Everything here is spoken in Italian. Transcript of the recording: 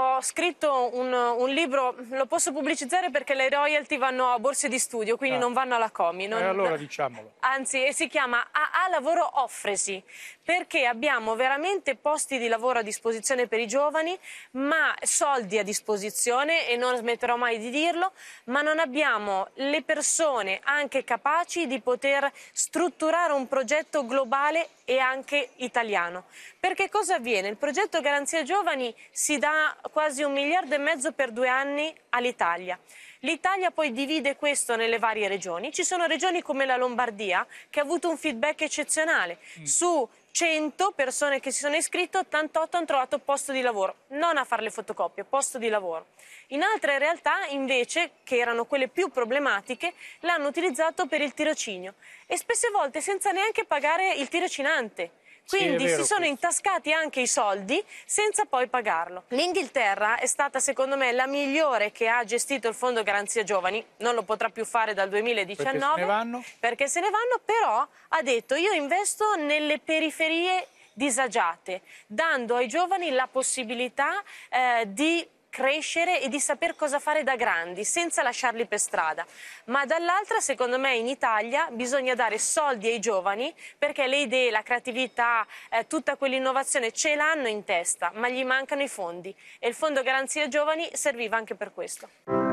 Ho scritto un, un, libro, lo posso pubblicizzare perché le royalty vanno a borse di studio, quindi ah. non vanno alla Comi. Non... Eh allora diciamolo. Anzi, si chiama AA Lavoro Offresi, perché abbiamo veramente posti di lavoro a disposizione per i giovani, ma soldi a disposizione, e non smetterò mai di dirlo, ma non abbiamo le persone anche capaci di poter strutturare un progetto globale e anche italiano. Perché cosa avviene? Il progetto Garanzia Giovani si dà quasi un miliardo e mezzo per due anni all'Italia. L'Italia poi divide questo nelle varie regioni. Ci sono regioni come la Lombardia che ha avuto un feedback eccezionale. Mm. Su 100 persone che si sono iscritte, 88 hanno trovato posto di lavoro, non a fare le fotocopie, posto di lavoro. In altre realtà, invece, che erano quelle più problematiche, l'hanno utilizzato per il tirocinio e spesse volte senza neanche pagare il tirocinante. Quindi sì, si sono intascati anche i soldi senza poi pagarlo. L'Inghilterra è stata secondo me la migliore che ha gestito il fondo garanzia giovani, non lo potrà più fare dal 2019 perché se ne vanno, perché se ne vanno però ha detto io investo nelle periferie disagiate, dando ai giovani la possibilità eh, di crescere e di saper cosa fare da grandi, senza lasciarli per strada. Ma dall'altra, secondo me, in Italia bisogna dare soldi ai giovani perché le idee, la creatività, eh, tutta quell'innovazione ce l'hanno in testa, ma gli mancano i fondi. E il Fondo Garanzia Giovani serviva anche per questo.